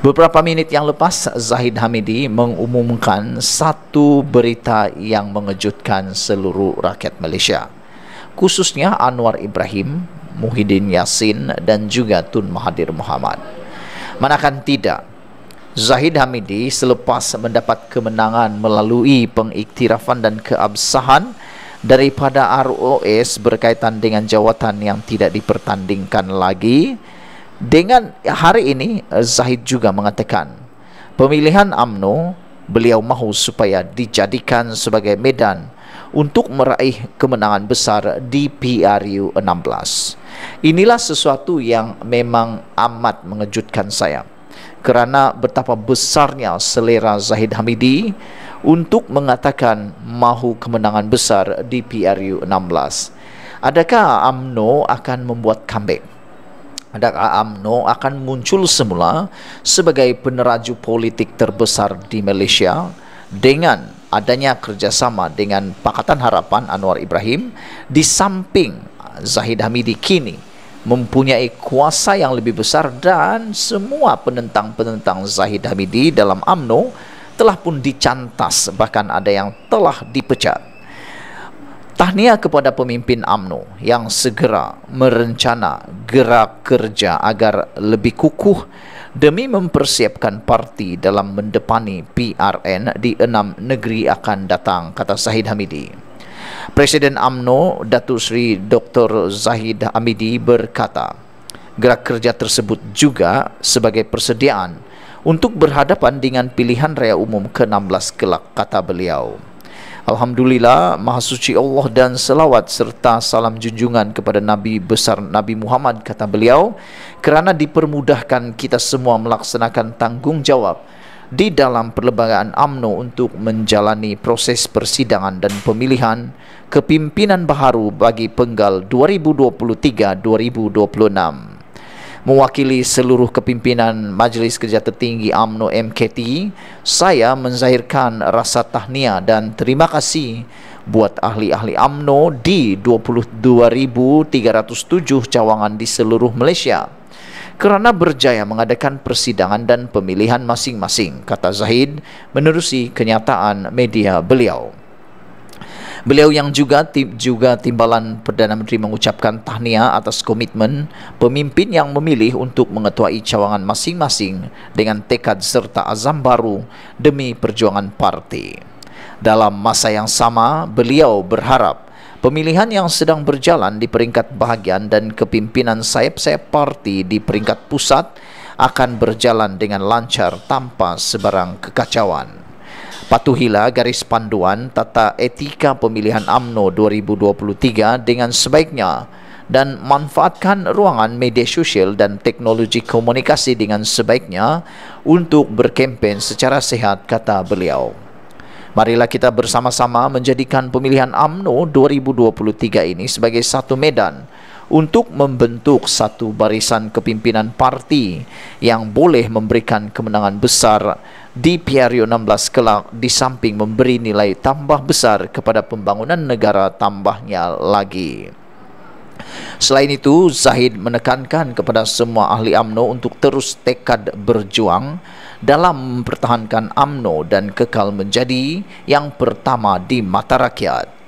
Beberapa minit yang lepas, Zahid Hamidi mengumumkan satu berita yang mengejutkan seluruh rakyat Malaysia. Khususnya Anwar Ibrahim, Muhyiddin Yassin dan juga Tun Mahathir Mohamad. Manakan tidak, Zahid Hamidi selepas mendapat kemenangan melalui pengiktirafan dan keabsahan daripada ROS berkaitan dengan jawatan yang tidak dipertandingkan lagi, dengan hari ini eh, Zahid juga mengatakan pemilihan AMNO beliau mahu supaya dijadikan sebagai medan untuk meraih kemenangan besar di PRU 16. Inilah sesuatu yang memang amat mengejutkan saya kerana betapa besarnya selera Zahid Hamidi untuk mengatakan mahu kemenangan besar di PRU 16. Adakah AMNO akan membuat comeback? Adak Aam akan muncul semula sebagai peneraju politik terbesar di Malaysia dengan adanya kerjasama dengan Pakatan Harapan Anwar Ibrahim di samping Zahid Hamidi kini mempunyai kuasa yang lebih besar dan semua penentang-penentang Zahid Hamidi dalam AMNO telah pun dicantas bahkan ada yang telah dipecat. Tahniah kepada pemimpin AMNO yang segera merencana gerak kerja agar lebih kukuh demi mempersiapkan parti dalam mendepani PRN di enam negeri akan datang, kata Zahid Hamidi. Presiden AMNO, Datuk Seri Dr. Zahid Hamidi berkata, gerak kerja tersebut juga sebagai persediaan untuk berhadapan dengan pilihan raya umum ke-16 kelak, kata beliau. Alhamdulillah Maha suci Allah dan selawat serta salam junjungan kepada Nabi besar Nabi Muhammad kata beliau kerana dipermudahkan kita semua melaksanakan tanggungjawab di dalam perlembagaan AMNO untuk menjalani proses persidangan dan pemilihan kepimpinan baharu bagi penggal 2023-2026 mewakili seluruh kepimpinan Majlis Kerja Tertinggi AMNO MKT, saya menzahirkan rasa tahniah dan terima kasih buat ahli-ahli AMNO di 22307 cawangan di seluruh Malaysia kerana berjaya mengadakan persidangan dan pemilihan masing-masing kata Zahid menerusi kenyataan media beliau Beliau yang juga juga timbalan Perdana Menteri mengucapkan tahniah atas komitmen pemimpin yang memilih untuk mengetuai cawangan masing-masing dengan tekad serta azam baru demi perjuangan parti. Dalam masa yang sama, beliau berharap pemilihan yang sedang berjalan di peringkat bahagian dan kepimpinan sayap-sayap parti di peringkat pusat akan berjalan dengan lancar tanpa sebarang kekacauan patuhilah garis panduan tata etika pemilihan AMNO 2023 dengan sebaiknya dan manfaatkan ruangan media sosial dan teknologi komunikasi dengan sebaiknya untuk berkempen secara sehat kata beliau. Marilah kita bersama-sama menjadikan pemilihan AMNO 2023 ini sebagai satu medan untuk membentuk satu barisan kepimpinan parti yang boleh memberikan kemenangan besar di PRU 16 kelak di samping memberi nilai tambah besar kepada pembangunan negara tambahnya lagi. Selain itu, Zahid menekankan kepada semua ahli AMNO untuk terus tekad berjuang dalam mempertahankan AMNO dan kekal menjadi yang pertama di mata rakyat.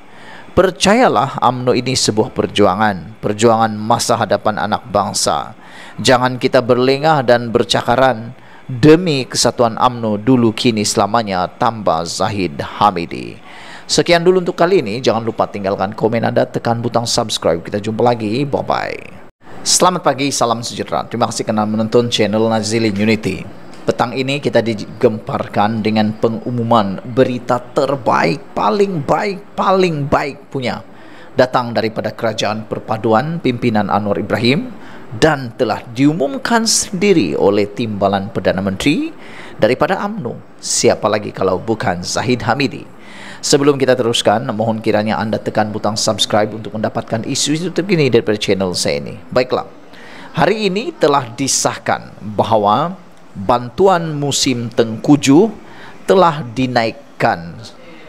Percayalah UMNO ini sebuah perjuangan Perjuangan masa hadapan anak bangsa Jangan kita berlengah dan bercakaran Demi kesatuan UMNO dulu kini selamanya Tambah Zahid Hamidi Sekian dulu untuk kali ini Jangan lupa tinggalkan komen anda Tekan butang subscribe Kita jumpa lagi Bye-bye Selamat pagi, salam sejahtera. Terima kasih kerana menonton channel Nazilin Unity. Petang ini kita digemparkan dengan pengumuman berita terbaik, paling baik, paling baik punya datang daripada Kerajaan Perpaduan Pimpinan Anwar Ibrahim dan telah diumumkan sendiri oleh Timbalan Perdana Menteri daripada AMNO siapa lagi kalau bukan Zahid Hamidi Sebelum kita teruskan, mohon kiranya anda tekan butang subscribe untuk mendapatkan isu-isu terkini daripada channel saya ini. Baiklah, hari ini telah disahkan bahawa bantuan musim tengkuju telah dinaikkan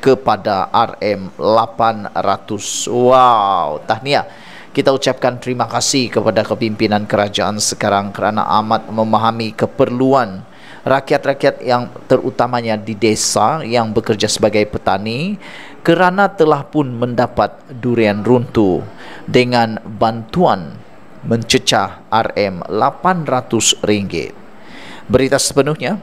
kepada RM800. Wow, tahniah. Kita ucapkan terima kasih kepada kepimpinan kerajaan sekarang kerana amat memahami keperluan rakyat-rakyat yang terutamanya di desa yang bekerja sebagai petani kerana telah pun mendapat durian runtu dengan bantuan mencecah RM800 ringgit berita sepenuhnya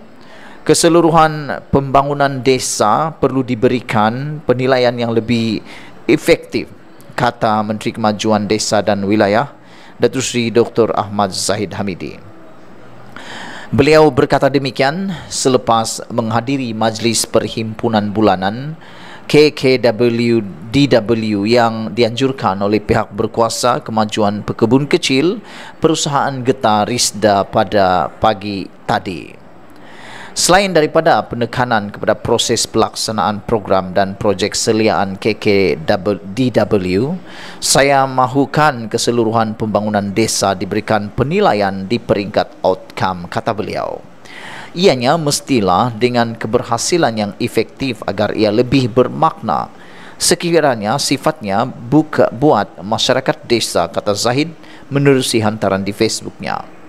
keseluruhan pembangunan desa perlu diberikan penilaian yang lebih efektif kata Menteri Kemajuan Desa dan Wilayah Datuk Sri Dr. Ahmad Zahid Hamidi Beliau berkata demikian selepas menghadiri Majlis Perhimpunan Bulanan KKWDW yang dianjurkan oleh pihak berkuasa kemajuan pekebun kecil perusahaan getah Risda pada pagi tadi. Selain daripada penekanan kepada proses pelaksanaan program dan projek seliaan KKDW, saya mahukan keseluruhan pembangunan desa diberikan penilaian di peringkat outcome, kata beliau ianya mestilah dengan keberhasilan yang efektif agar ia lebih bermakna sekiranya sifatnya buka buat masyarakat desa kata Zahid menerusi hantaran di Facebooknya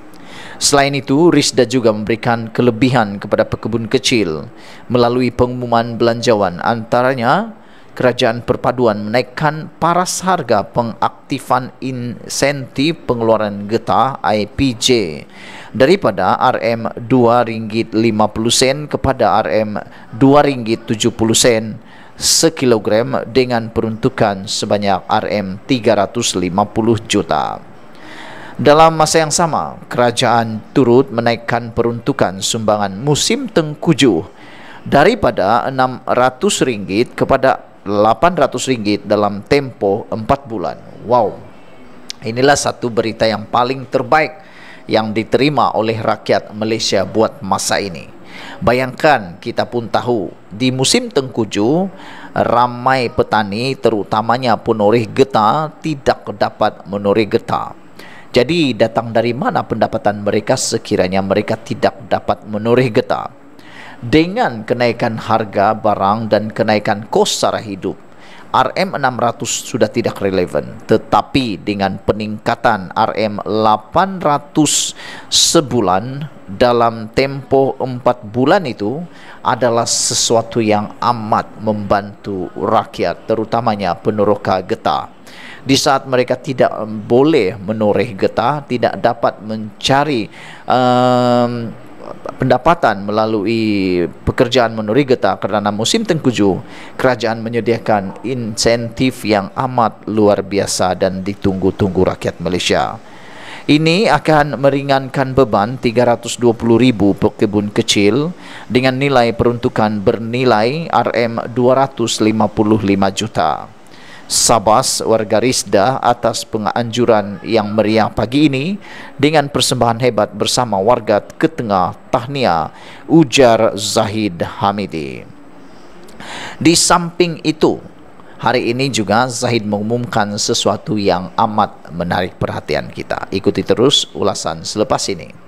Selain itu, Risda juga memberikan kelebihan kepada pekebun kecil melalui pengumuman belanjawan antaranya Kerajaan Perpaduan menaikkan paras harga pengaktifan insentif pengeluaran getah IPJ daripada RM2.50 kepada RM2.70 sekilogram dengan peruntukan sebanyak RM350 juta. Dalam masa yang sama, kerajaan turut menaikkan peruntukan sumbangan musim tengkujuh daripada RM600 kepada 800 ringgit dalam tempo 4 bulan Wow Inilah satu berita yang paling terbaik yang diterima oleh rakyat Malaysia buat masa ini Bayangkan kita pun tahu di musim tengkuju ramai petani terutamanya penoreh getah tidak dapat menoreh getah jadi datang dari mana pendapatan mereka sekiranya mereka tidak dapat menoreh getah dengan kenaikan harga barang dan kenaikan kos secara hidup RM600 sudah tidak relevan tetapi dengan peningkatan RM800 sebulan dalam tempoh 4 bulan itu adalah sesuatu yang amat membantu rakyat terutamanya peneroka getah di saat mereka tidak boleh menoreh getah tidak dapat mencari um, pendapatan melalui pekerjaan menuri getah kerana musim tengkuju kerajaan menyediakan insentif yang amat luar biasa dan ditunggu-tunggu rakyat Malaysia ini akan meringankan beban 320,000 pekebun kecil dengan nilai peruntukan bernilai RM255 juta Sabas warga Risda atas penganjuran yang meriah pagi ini dengan persembahan hebat bersama warga Ketengah Tahnia ujar Zahid Hamidi. Di samping itu, hari ini juga Zahid mengumumkan sesuatu yang amat menarik perhatian kita. Ikuti terus ulasan selepas ini.